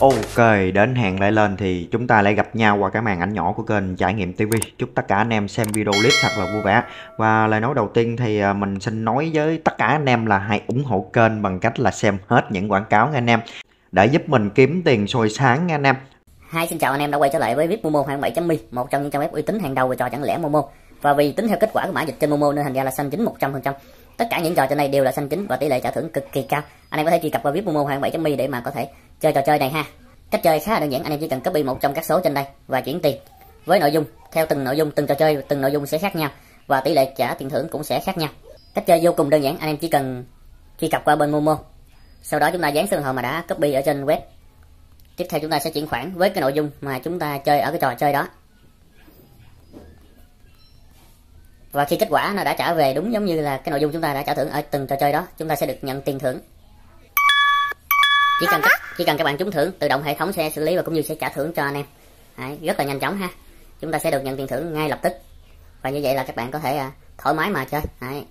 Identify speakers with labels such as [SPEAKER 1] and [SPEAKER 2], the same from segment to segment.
[SPEAKER 1] Ok, đến hẹn lại lên thì chúng ta lại gặp nhau qua cái màn ảnh nhỏ của kênh Trải nghiệm TV. Chúc tất cả anh em xem video clip thật là vui vẻ. Và lời nói đầu tiên thì à, mình xin nói với tất cả anh em là hãy ủng hộ kênh bằng cách là xem hết những quảng cáo nha anh em. Để giúp mình kiếm tiền sôi sáng nha anh em.
[SPEAKER 2] Hai xin chào anh em đã quay trở lại với VIP Momo 27.mi, một trong những trang web uy tín hàng đầu về trò chẳng lẽ Momo. Và vì tính theo kết quả của mã dịch trên Momo nên thành ra là xanh chính 100% tất cả những trò trên đây đều là xanh chính và tỷ lệ trả thưởng cực kỳ cao anh em có thể truy cập qua vip momo hoàng bảy mi để mà có thể chơi trò chơi này ha cách chơi khá là đơn giản anh em chỉ cần copy một trong các số trên đây và chuyển tiền với nội dung theo từng nội dung từng trò chơi từng nội dung sẽ khác nhau và tỷ lệ trả tiền thưởng cũng sẽ khác nhau cách chơi vô cùng đơn giản anh em chỉ cần truy cập qua bên momo sau đó chúng ta dán số điện mà đã copy ở trên web tiếp theo chúng ta sẽ chuyển khoản với cái nội dung mà chúng ta chơi ở cái trò chơi đó và khi kết quả nó đã trả về đúng giống như là cái nội dung chúng ta đã trả thưởng ở từng trò chơi đó chúng ta sẽ được nhận tiền thưởng chỉ cần các, chỉ cần các bạn trúng thưởng tự động hệ thống sẽ xử lý và cũng như sẽ trả thưởng cho anh em Đấy, rất là nhanh chóng ha chúng ta sẽ được nhận tiền thưởng ngay lập tức và như vậy là các bạn có thể à, thoải mái mà chơi Đấy.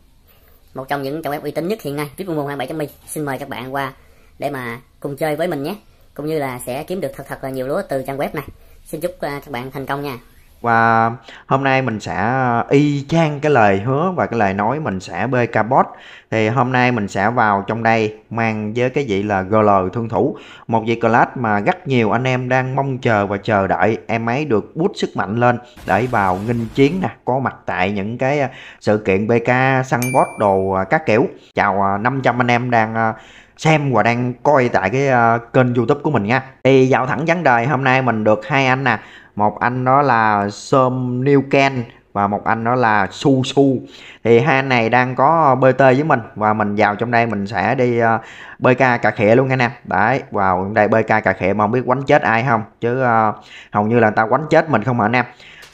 [SPEAKER 2] một trong những trang web uy tín nhất hiện nay vipmôn27.mi xin mời các bạn qua để mà cùng chơi với mình nhé cũng như là sẽ kiếm được thật thật là nhiều lúa từ trang web này xin chúc các bạn thành công nha
[SPEAKER 1] và hôm nay mình sẽ ờ, y chang cái lời hứa và cái lời nói mình sẽ bê bot thì hôm nay mình sẽ vào trong đây mang với cái vị là GL thương thủ một vị class mà rất nhiều anh em đang mong chờ và chờ đợi em ấy được bút sức mạnh lên để vào nghinh chiến nè có mặt tại những cái ờ, sự kiện BK săn bot đồ ờ, các kiểu chào 500 anh em đang xem và đang coi tại cái uh, kênh youtube của mình nha thì dạo thẳng vấn đề hôm nay mình được hai anh nè một anh đó là Som Newken và một anh đó là Su Su thì hai anh này đang có BT với mình và mình vào trong đây mình sẽ đi uh, ờ, BK cà khịa luôn nha nè đấy vào trong đây BK cà khịa mà không biết quánh chết ai không chứ uh, hầu như là ta quánh chết mình không hả nam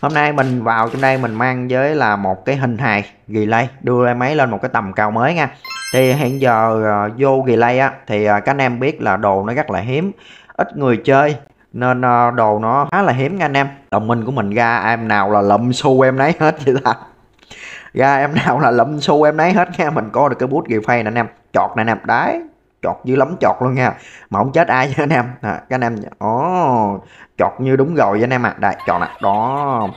[SPEAKER 1] hôm nay mình vào trong đây mình mang với là một cái hình hài relay đưa lên máy lên một cái tầm cao mới nha thì hiện giờ uh, vô relay á thì uh, các anh em biết là đồ nó rất là hiếm ít người chơi nên ờ, đồ nó khá là hiếm nha anh em đồng minh của mình ra em nào là lụm xu em nấy hết vậy ta ra em nào là lụm xu em nấy hết nha mình có được cái bút ghi refay nè anh em chọt nè anh em đấy chọt dữ lắm chọt luôn nha mà không chết ai nha anh em à, các anh em ồ oh, chọt như đúng rồi với anh em ạ à. đây chọt nè đó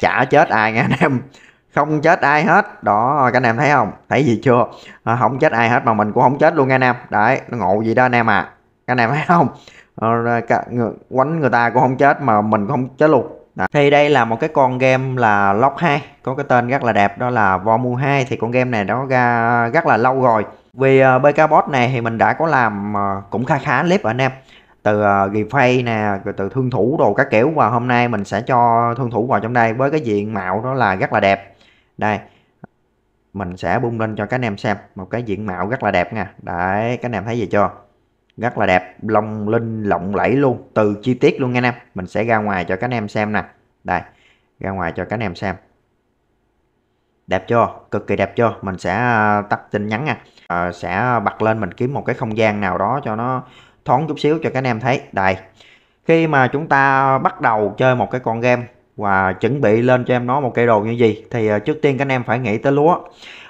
[SPEAKER 1] chả chết ai nha anh em không chết ai hết đó các anh em thấy không thấy gì chưa à, không chết ai hết mà mình cũng không chết luôn nha anh em đấy nó ngộ gì đó anh em à các anh em thấy không Ờ, quánh người ta cũng không chết mà mình cũng không chết luôn đó. Thì đây là một cái con game là Lock 2 Có cái tên rất là đẹp đó là Vormu 2 Thì con game này nó ra rất là lâu rồi Vì ờ, BK Boss này thì mình đã có làm ờ, cũng khá khá clip anh em Từ uh, replay nè, rồi từ thương thủ đồ các kiểu Và hôm nay mình sẽ cho thương thủ vào trong đây với cái diện mạo đó là rất là đẹp Đây mình sẽ bung lên cho các anh em xem một cái diện mạo rất là đẹp nha đấy các anh em thấy gì chưa rất là đẹp long linh lộng lẫy luôn từ chi tiết luôn nghe anh em mình sẽ ra ngoài cho các anh em xem nè đây ra ngoài cho các anh em xem đẹp chưa cực kỳ đẹp chưa mình sẽ à, tắt tin nhắn nha à, sẽ bật lên mình kiếm một cái không gian nào đó cho nó thoáng chút xíu cho các anh em thấy đây khi mà chúng ta bắt đầu chơi một cái con game và chuẩn bị lên cho em nó một cây đồ như gì thì à, trước tiên các anh em phải nghĩ tới lúa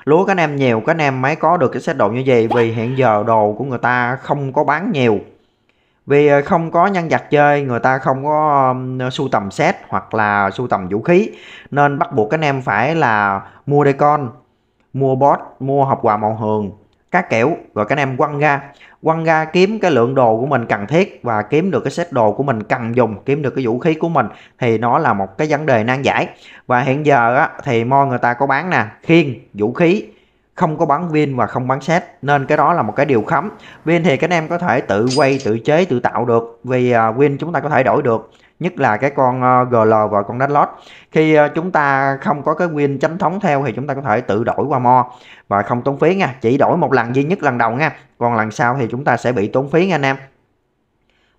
[SPEAKER 1] lúa các anh em nhiều các anh em mới có được cái xét độ như vậy vì hiện giờ đồ của người ta không có bán nhiều vì ờ, không có nhân vật chơi người ta không có sưu tầm xét hoặc là sưu tầm vũ khí nên bắt buộc các anh em phải là mua decon mua bot mua hộp quà màu hường các kiểu rồi các anh em quăng ra quăng ra kiếm cái lượng đồ của mình cần thiết và kiếm được cái set đồ của mình cần dùng kiếm được cái vũ khí của mình thì nó là một cái vấn đề nan giải và hiện giờ á, thì mo người ta có bán nè khiên vũ khí không có bán viên và không bán set nên cái đó là một cái điều khấm viên thì các anh em có thể tự quay tự chế tự tạo được vì viên à, chúng ta có thể đổi được nhất là cái con ờ, GL và con Deadlord khi ờ, chúng ta không có cái win chấm thống theo thì chúng ta có thể tự đổi qua mo và không tốn phí nha chỉ đổi một lần duy nhất lần đầu nha còn lần sau thì chúng ta sẽ bị tốn phí nha anh em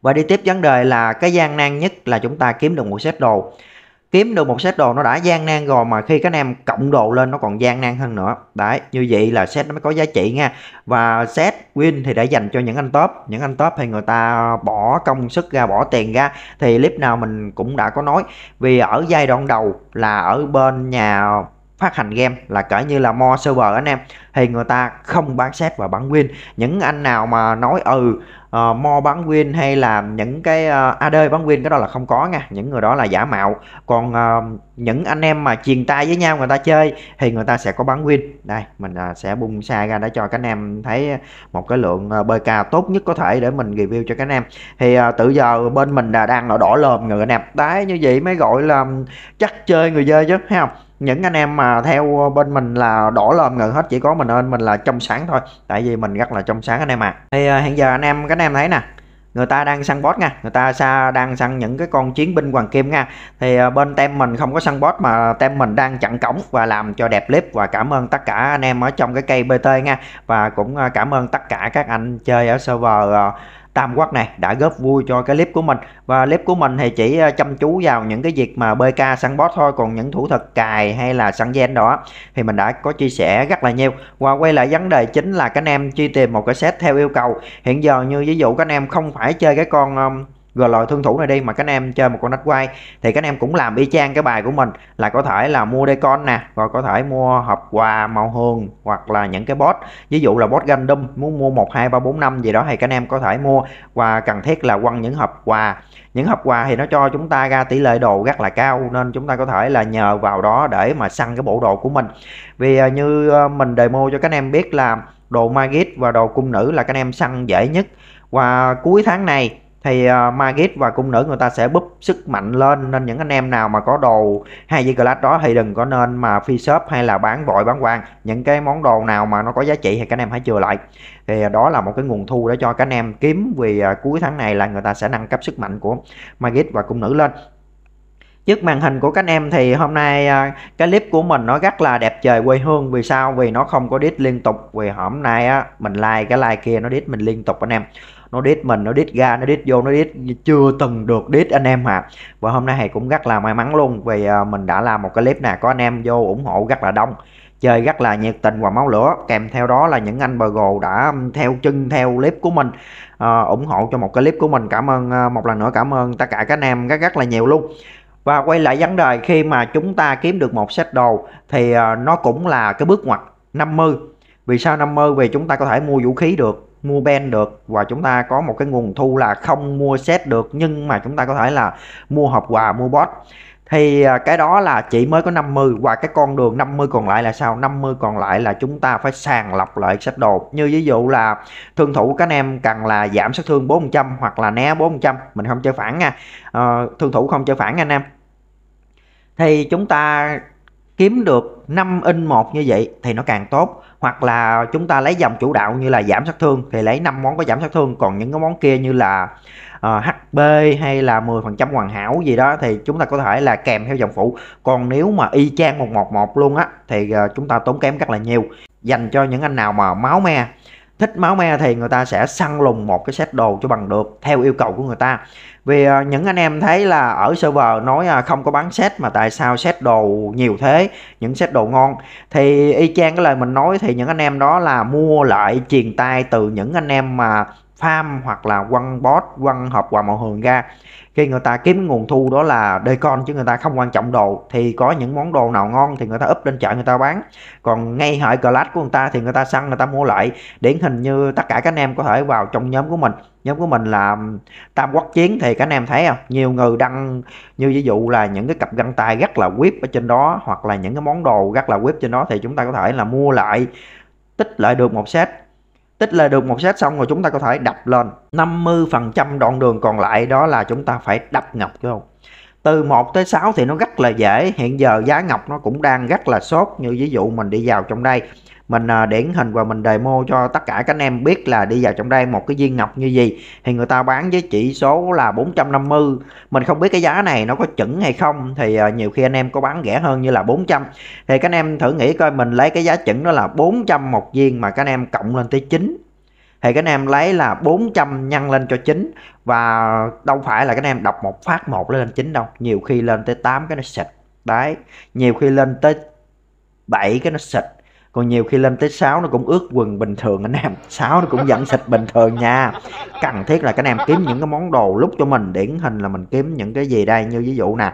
[SPEAKER 1] và đi tiếp vấn đề là cái gian nan nhất là chúng ta kiếm được một set đồ kiếm được một set đồ nó đã gian nan rồi mà khi các anh em cộng đồ lên nó còn gian nan hơn nữa đấy như vậy là set nó mới có giá trị nha và set win thì để dành cho những anh top những anh top thì người ta bỏ công sức ra bỏ tiền ra thì clip nào mình cũng đã có nói vì ở giai đoạn đầu là ở bên nhà phát hành game là cỡ như là mo server anh em thì người ta không bán xét và bán win những anh nào mà nói ừ uh, ờ, mo bán win hay là những cái uh, ờ, ad bán win cái đó là không có nha những người đó là giả mạo còn uh, những anh em mà truyền tay với nhau người ta chơi thì người ta sẽ có bán win đây mình uh, sẽ bung xa ra để cho các anh em thấy một cái lượng uh, bk tốt nhất có thể để mình review cho các anh em thì uh, tự giờ bên mình là đang ở đỏ lồm người nạp tái như vậy mới gọi là chắc chơi người chơi chứ thấy không những anh em mà theo ờ, bên mình là đổ lòm gần hết chỉ có mình ơn mình là trong sáng thôi tại vì mình rất là trong sáng anh em ạ à. thì ờ, hiện giờ anh em các anh em thấy nè người ta đang săn bot nha người ta xa đang săn những cái con chiến binh hoàng kim nha thì ờ, bên tem mình không có săn bot mà tem mình đang chặn cổng và làm cho đẹp clip và cảm ơn tất cả anh em ở trong cái cây bt nha và cũng cảm ơn tất cả các anh chơi ở server tam quát này đã góp vui cho cái clip của mình và clip của mình thì chỉ ờ, chăm chú vào những cái việc mà bk săn boss thôi còn những thủ thuật cài hay là săn gen đó thì mình đã có chia sẻ rất là nhiều và quay lại vấn đề chính là các anh em truy tìm một cái set theo yêu cầu hiện giờ như ví dụ các anh em không phải chơi cái con rồi loại thương thủ này đi mà các anh em chơi một con nách quay thì các anh em cũng làm y chang cái bài của mình là có thể là mua con nè rồi có thể mua hộp quà màu hường hoặc là những cái bot ví dụ là bot gandum muốn mua một hai ba bốn năm gì đó thì các anh em có thể mua và cần thiết là quăng những hộp quà những hộp quà thì nó cho chúng ta ra tỷ lệ đồ rất là cao nên chúng ta có thể là nhờ vào đó để mà săn cái bộ đồ của mình vì à, như à, mình đề demo cho các anh em biết là đồ magic và đồ cung nữ là các anh em săn dễ nhất và cuối tháng này thì uh, ờ, Magid và cung nữ người ta sẽ búp sức mạnh lên nên những anh em nào mà có đồ hai dây glass đó thì đừng có nên mà phi shop hay là bán vội bán quan những cái món đồ nào mà nó có giá trị thì các anh em hãy chừa lại thì ờ, đó là một cái nguồn thu để cho các anh em kiếm vì uh, cuối tháng này là người ta sẽ nâng cấp sức mạnh của Magid và cung nữ lên trước màn hình của các anh em thì hôm nay cái clip của mình nó rất là đẹp trời quê hương vì sao vì nó không có đít liên tục vì hôm nay á mình like cái like kia nó đít mình liên tục anh em nó đít mình nó đít ga nó đít vô nó đít chưa từng được đít anh em hả và hôm nay thầy cũng rất là may mắn luôn vì à, mình đã làm một cái clip nè có anh em vô ủng hộ rất là đông chơi rất là nhiệt tình và máu lửa kèm theo đó là những anh bờ gồ đã theo chân theo clip của mình à, ủng hộ cho một cái clip của mình cảm ơn à, một lần nữa cảm ơn tất cả các anh em rất rất là nhiều luôn và quay lại vấn đề khi mà chúng ta kiếm được một set đồ thì à, nó cũng là cái bước ngoặt 50 vì sao 50 vì chúng ta có thể mua vũ khí được mua ben được và chúng ta có một cái nguồn thu là không mua set được nhưng mà chúng ta có thể là mua hộp quà mua bot thì à, cái đó là chỉ mới có 50 và cái con đường 50 còn lại là sao 50 còn lại là chúng ta phải sàng lọc lại sách đồ như ví dụ là thương thủ các anh em cần là giảm sát thương 400 hoặc là né 400 mình không chơi phản nha à, thương thủ không chơi phản anh em thì chúng ta kiếm được 5 in một như vậy thì nó càng tốt hoặc là chúng ta lấy dòng chủ đạo như là giảm sát thương thì lấy 5 món có giảm sát thương còn những cái món kia như là uh, ờ, HP hay là 10% hoàn hảo gì đó thì chúng ta có thể là kèm theo dòng phụ còn nếu mà y chang 111 luôn á thì uh, chúng ta tốn kém rất là nhiều dành cho những anh nào mà máu me thích máu me thì người ta sẽ săn lùng một cái set đồ cho bằng được theo yêu cầu của người ta vì à, những anh em thấy là ở server nói à, không có bán set mà tại sao set đồ nhiều thế những set đồ ngon thì y chang cái lời mình nói thì những anh em đó là mua lại truyền tay từ những anh em mà farm hoặc là quăng bot quăng hộp quà mạo hường ra khi người ta kiếm nguồn thu đó là đê con chứ người ta không quan trọng đồ thì có những món đồ nào ngon thì người ta úp lên chợ người ta bán còn ngay hỏi cờ của người ta thì người ta săn người ta mua lại điển hình như tất cả các anh em có thể vào trong nhóm của mình nhóm của mình là tam quốc chiến thì các anh em thấy không nhiều người đăng như ví dụ là những cái cặp găng tay rất là quyết ở trên đó hoặc là những cái món đồ rất là quyết trên đó thì chúng ta có thể là mua lại tích lại được một set tích là được một set xong rồi chúng ta có thể đập lên 50% đoạn đường còn lại đó là chúng ta phải đập ngọc cái không từ 1 tới 6 thì nó rất là dễ hiện giờ giá ngọc nó cũng đang rất là sốt như ví dụ mình đi vào trong đây mình à, điển hình và mình demo cho tất cả các anh em biết là đi vào trong đây một cái viên ngọc như gì thì người ta bán với chỉ số là 450 mình không biết cái giá này nó có chuẩn hay không thì à, nhiều khi anh em có bán rẻ hơn như là 400 thì các anh em thử nghĩ coi mình lấy cái giá chuẩn đó là 400 một viên mà các anh em cộng lên tới 9 thì các anh em lấy là 400 nhân lên cho chính và đâu phải là các anh em đọc một phát một lên chính đâu nhiều khi lên tới 8 cái nó xịt đấy nhiều khi lên tới 7 cái nó xịt còn nhiều khi lên tới 6 nó cũng ướt quần bình thường anh em 6 nó cũng vẫn xịt bình thường nha cần thiết là các anh em kiếm những cái món đồ lúc cho mình điển hình là mình kiếm những cái gì đây như ví dụ nè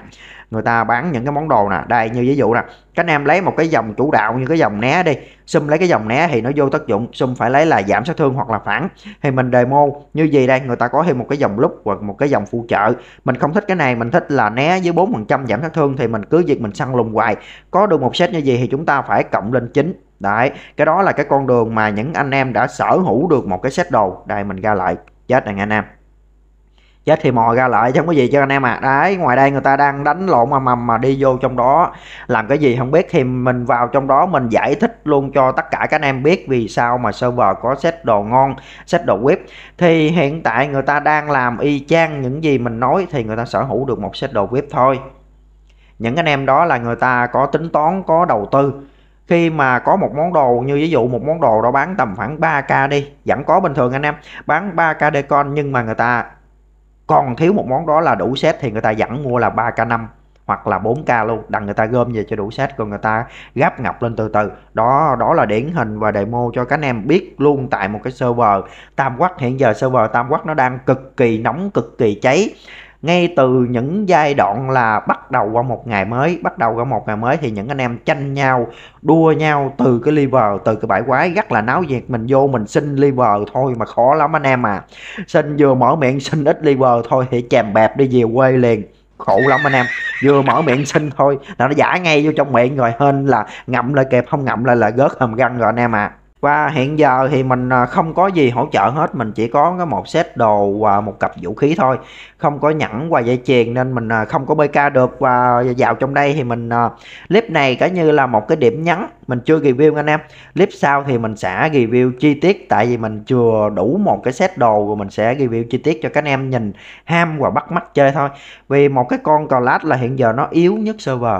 [SPEAKER 1] người ta bán những cái món đồ nè đây như ví dụ nè các anh em lấy một cái dòng chủ đạo như cái dòng né đi xung lấy cái dòng né thì nó vô tác dụng xung phải lấy là giảm sát thương hoặc là phản thì mình đề demo như gì đây người ta có thêm một cái dòng lúc hoặc một cái dòng phụ trợ mình không thích cái này mình thích là né dưới 4% giảm sát thương thì mình cứ việc mình săn lùng hoài có được một set như gì thì chúng ta phải cộng lên chính đấy cái đó là cái con đường mà những anh em đã sở hữu được một cái set đồ đây mình ra lại chết này anh em chết thì mò ra lại chứ không có gì cho anh em à đấy ngoài đây người ta đang đánh lộn mà mầm mà đi vô trong đó làm cái gì không biết thì mình vào trong đó mình giải thích luôn cho tất cả các anh em biết vì sao mà server có set đồ ngon set đồ web thì hiện tại người ta đang làm y chang những gì mình nói thì người ta sở hữu được một set đồ web thôi những anh em đó là người ta có tính toán có đầu tư khi mà có một món đồ như ví dụ một món đồ đó bán tầm khoảng 3k đi vẫn có bình thường anh em bán 3k decon nhưng mà người ta còn thiếu một món đó là đủ set thì người ta dẫn mua là 3k5 hoặc là 4k luôn đằng người ta gom về cho đủ set còn người ta gấp ngập lên từ từ đó đó là điển hình và demo cho các anh em biết luôn tại một cái server tam quắc hiện giờ server tam quắc nó đang cực kỳ nóng cực kỳ cháy ngay từ những giai đoạn là bắt đầu qua một ngày mới bắt đầu qua một ngày mới thì những anh em tranh nhau đua nhau từ cái liver từ cái bãi quái rất là náo nhiệt mình vô mình xin liver thôi mà khó lắm anh em à xin vừa mở miệng xin ít liver thôi thì chèm bẹp đi về quê liền khổ lắm anh em vừa mở miệng xin thôi là nó giả ngay vô trong miệng rồi hên là ngậm lại kẹp không ngậm lại là gớt hầm răng rồi anh em à và hiện giờ thì mình à, không có gì hỗ trợ hết mình chỉ có một set đồ và một cặp vũ khí thôi không có nhẫn và dây chuyền nên mình à, không có bk được và vào trong đây thì mình à, clip này cả như là một cái điểm nhấn mình chưa review anh em clip sau thì mình sẽ review chi tiết tại vì mình chưa đủ một cái set đồ rồi mình sẽ review chi tiết cho các anh em nhìn ham và bắt mắt chơi thôi vì một cái con cờ lát là hiện giờ nó yếu nhất server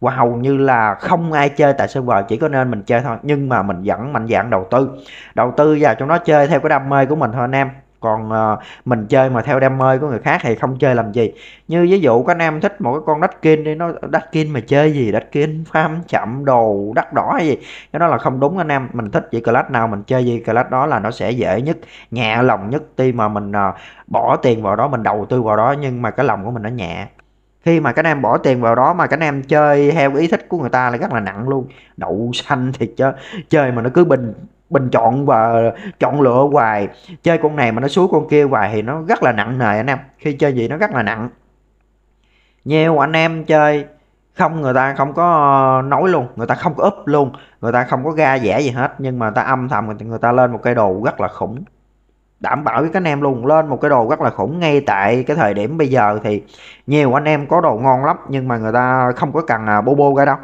[SPEAKER 1] và hầu như là không ai chơi tại server chỉ có nên mình chơi thôi nhưng mà mình vẫn mạnh dạng đầu tư đầu tư vào trong đó chơi theo cái đam mê của mình thôi anh em còn uh, mình chơi mà theo đam mê của người khác thì không chơi làm gì như ví dụ các anh em thích một cái con đắt kinh đi nó đắt kinh mà chơi gì đắt kinh farm chậm đồ đắt đỏ hay gì cái đó là không đúng anh em mình thích gì class nào mình chơi gì class đó là nó sẽ dễ nhất nhẹ lòng nhất tuy mà mình uh, bỏ tiền vào đó mình đầu tư vào đó nhưng mà cái lòng của mình nó nhẹ khi mà các em bỏ tiền vào đó mà các em chơi theo ý thích của người ta là rất là nặng luôn đậu xanh thiệt chứ chơi mà nó cứ bình bình chọn và chọn lựa hoài chơi con này mà nó xuống con kia hoài thì nó rất là nặng nề anh em khi chơi gì nó rất là nặng nhiều anh em chơi không người ta không có nói luôn người ta không có úp luôn người ta không có ga vẻ gì hết nhưng mà người ta âm thầm người ta lên một cây đồ rất là khủng đảm bảo với các anh em luôn lên một cái đồ rất là khủng ngay tại cái thời điểm bây giờ thì nhiều anh em có đồ ngon lắm nhưng mà người ta không có cần à, bô bô ra đâu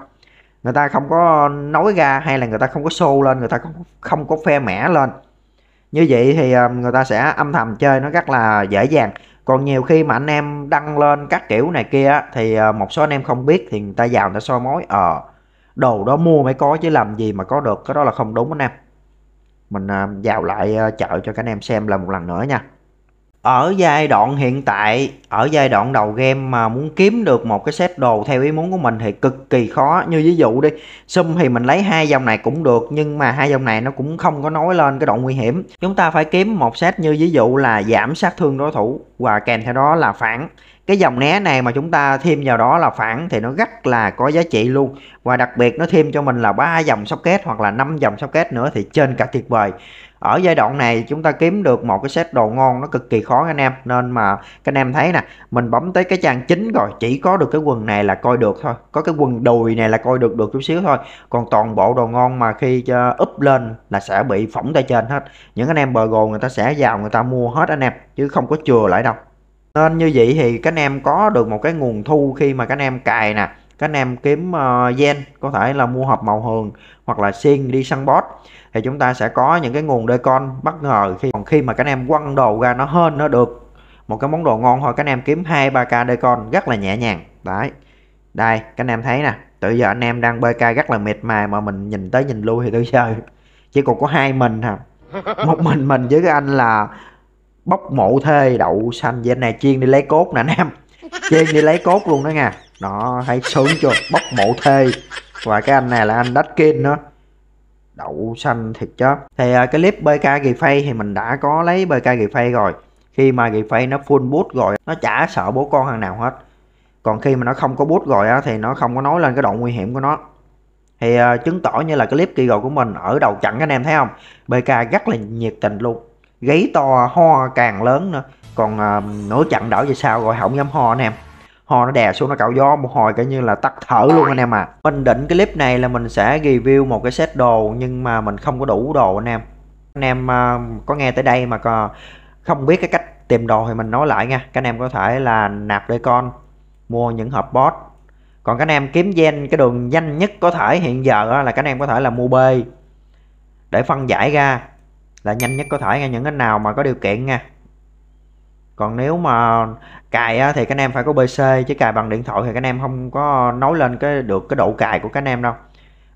[SPEAKER 1] người ta không có nói ra hay là người ta không có show lên người ta không, không có phe mẻ lên như vậy thì à, người ta sẽ âm thầm chơi nó rất là dễ dàng còn nhiều khi mà anh em đăng lên các kiểu này kia thì à, một số anh em không biết thì người ta vào người ta soi mối ờ đồ đó mua mới có chứ làm gì mà có được cái đó là không đúng anh em mình à, vào lại à, chợ cho các anh em xem là một lần nữa nha ở giai đoạn hiện tại ở giai đoạn đầu game mà muốn kiếm được một cái set đồ theo ý muốn của mình thì cực kỳ khó như ví dụ đi sum thì mình lấy hai dòng này cũng được nhưng mà hai dòng này nó cũng không có nói lên cái độ nguy hiểm chúng ta phải kiếm một set như ví dụ là giảm sát thương đối thủ và kèm theo đó là phản cái dòng né này mà chúng ta thêm vào đó là phản thì nó rất là có giá trị luôn và đặc biệt nó thêm cho mình là ba dòng socket hoặc là năm dòng socket nữa thì trên cả tuyệt vời ở giai đoạn này chúng ta kiếm được một cái set đồ ngon nó cực kỳ khó anh em nên mà các anh em thấy nè mình bấm tới cái trang chính rồi chỉ có được cái quần này là coi được thôi có cái quần đùi này là coi được được chút xíu thôi còn toàn bộ đồ ngon mà khi úp lên là sẽ bị phỏng tay trên hết những anh em bờ gồ người ta sẽ vào người ta mua hết anh em chứ không có chừa lại đâu nên như vậy thì các anh em có được một cái nguồn thu khi mà các anh em cài nè các anh em kiếm uh, gen có thể là mua hộp màu hường hoặc là xiên đi săn boss thì chúng ta sẽ có những cái nguồn con bất ngờ khi còn khi mà các anh em quăng đồ ra nó hơn nó được một cái món đồ ngon thôi các anh em kiếm hai ba k con rất là nhẹ nhàng đấy đây các anh em thấy nè tự giờ anh em đang bk rất là mệt mài mà mình nhìn tới nhìn lui thì tự chơi chỉ còn có hai mình hả một mình mình với cái anh là bóc mộ thê đậu xanh vậy này chiên đi lấy cốt nè anh em chiên đi lấy cốt luôn đó nha nó thấy sướng chưa bóc mộ thê và cái anh này là anh đách kinh nữa đậu xanh thiệt chứ thì à, cái clip bk kỳ phay thì mình đã có lấy bk kỳ phay rồi khi mà kỳ phay nó full bút rồi nó chả sợ bố con thằng nào hết còn khi mà nó không có bút rồi á, thì nó không có nói lên cái độ nguy hiểm của nó thì à, chứng tỏ như là cái clip kỳ rồi của mình ở đầu chặn anh em thấy không bk rất là nhiệt tình luôn gáy to ho càng lớn nữa còn à, nửa chặn đảo về sau rồi không dám ho anh em ho nó đè xuống nó cạo gió một hồi coi như là tắt thở luôn anh em à mình định cái clip này là mình sẽ review một cái set đồ nhưng mà mình không có đủ đồ anh em anh em à, có nghe tới đây mà còn không biết cái cách tìm đồ thì mình nói lại nha các anh em có thể là nạp để con mua những hộp boss, còn các anh em kiếm gen cái đường nhanh nhất có thể hiện giờ là các anh em có thể là mua b để phân giải ra là nhanh nhất có thể nghe những cái nào mà có điều kiện nha còn nếu mà cài á, thì các em phải có PC chứ cài bằng điện thoại thì các em không có nối lên cái được cái độ cài của các em đâu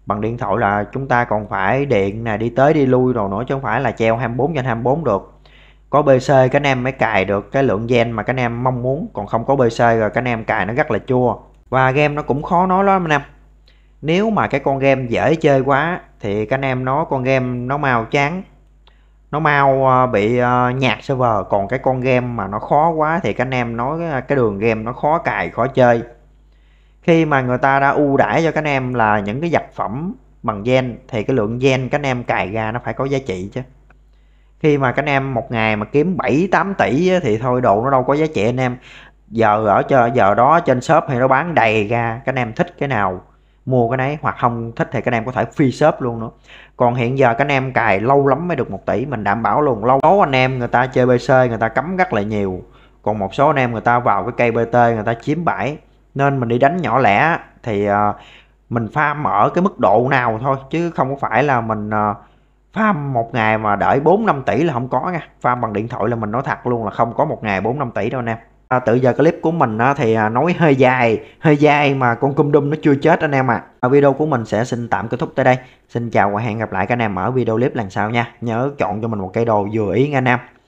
[SPEAKER 1] bằng điện thoại là chúng ta còn phải điện này đi tới đi lui rồi nữa chứ không phải là treo 24 trên 24 được có PC các anh em mới cài được cái lượng gen mà các anh em mong muốn còn không có PC rồi các anh em cài nó rất là chua và game nó cũng khó nói lắm anh em nếu mà cái con game dễ chơi quá thì các anh em nó con game nó màu trắng nó mau ờ, bị ờ, nhạt server còn cái con game mà nó khó quá thì các anh em nói ờ, cái đường game nó khó cài khó chơi khi mà người ta đã ưu đãi cho các anh em là những cái vật phẩm bằng gen thì cái lượng gen các anh em cài ra nó phải có giá trị chứ khi mà các anh em một ngày mà kiếm 7 8 tỷ thì thôi đồ nó đâu có giá trị anh em giờ ở cho giờ đó trên shop thì nó bán đầy ra các anh em thích cái nào mua cái đấy hoặc không thích thì các anh em có thể free shop luôn nữa còn hiện giờ các anh em cài lâu lắm mới được 1 tỷ mình đảm bảo luôn lâu số anh em người ta chơi bc người ta cấm rất là nhiều còn một số anh em người ta vào cái cây bt người ta chiếm bãi nên mình đi đánh nhỏ lẻ thì ờ, mình farm ở cái mức độ nào thôi chứ không có phải là mình ờ, farm một ngày mà đợi 4 5 tỷ là không có nha farm bằng điện thoại là mình nói thật luôn là không có một ngày 4 5 tỷ đâu anh em à, tự giờ clip của mình á, thì à, nói hơi dài hơi dài mà con cum đum nó chưa chết anh em ạ à. video của mình sẽ xin tạm kết thúc tới đây xin chào và hẹn gặp lại các anh em ở video clip lần sau nha nhớ chọn cho mình một cây đồ vừa ý anh em